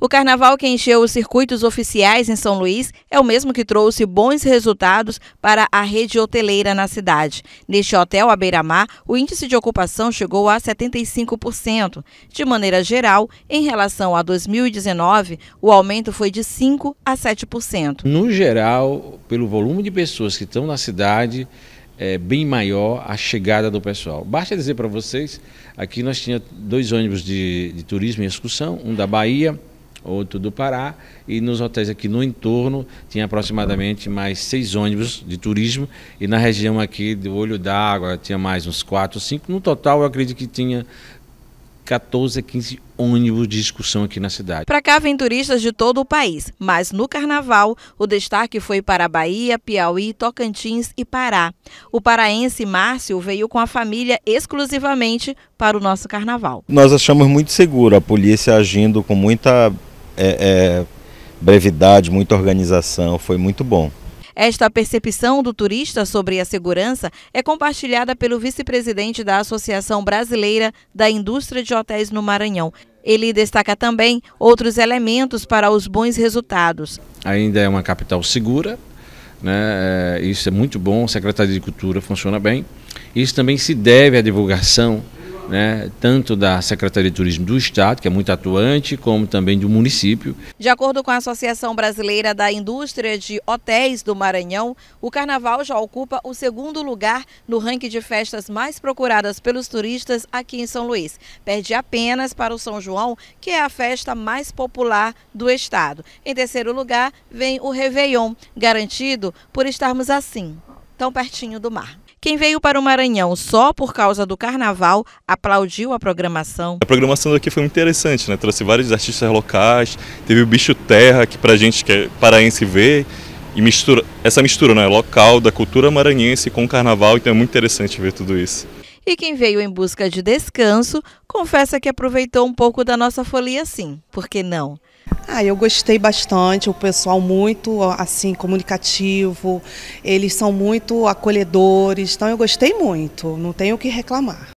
O carnaval que encheu os circuitos oficiais em São Luís é o mesmo que trouxe bons resultados para a rede hoteleira na cidade. Neste hotel à beira-mar, o índice de ocupação chegou a 75%. De maneira geral, em relação a 2019, o aumento foi de 5 a 7%. No geral, pelo volume de pessoas que estão na cidade, é, bem maior a chegada do pessoal. Basta dizer para vocês, aqui nós tínhamos dois ônibus de, de turismo e excursão, um da Bahia outro do Pará, e nos hotéis aqui no entorno tinha aproximadamente mais seis ônibus de turismo, e na região aqui do Olho d'Água tinha mais uns quatro, cinco, no total eu acredito que tinha 14 a 15 ônibus de excursão aqui na cidade. Para cá vem turistas de todo o país, mas no carnaval o destaque foi para Bahia, Piauí, Tocantins e Pará. O paraense Márcio veio com a família exclusivamente para o nosso carnaval. Nós achamos muito seguro a polícia agindo com muita é, é, brevidade, muita organização, foi muito bom. Esta percepção do turista sobre a segurança é compartilhada pelo vice-presidente da Associação Brasileira da Indústria de Hotéis no Maranhão. Ele destaca também outros elementos para os bons resultados. Ainda é uma capital segura, né? É, isso é muito bom, a Secretaria de Cultura funciona bem. Isso também se deve à divulgação né, tanto da Secretaria de Turismo do Estado, que é muito atuante, como também do município. De acordo com a Associação Brasileira da Indústria de Hotéis do Maranhão, o carnaval já ocupa o segundo lugar no ranking de festas mais procuradas pelos turistas aqui em São Luís. Perde apenas para o São João, que é a festa mais popular do estado. Em terceiro lugar vem o Réveillon, garantido por estarmos assim, tão pertinho do mar. Quem veio para o Maranhão só por causa do carnaval aplaudiu a programação. A programação daqui foi muito interessante, né? Trouxe vários artistas locais, teve o Bicho Terra, que pra gente que é paraense vê, e mistura, essa mistura né, local da cultura maranhense com o carnaval, então é muito interessante ver tudo isso. E quem veio em busca de descanso, confessa que aproveitou um pouco da nossa folia sim, por que não? Ah, eu gostei bastante, o pessoal muito assim comunicativo, eles são muito acolhedores, então eu gostei muito, não tenho o que reclamar.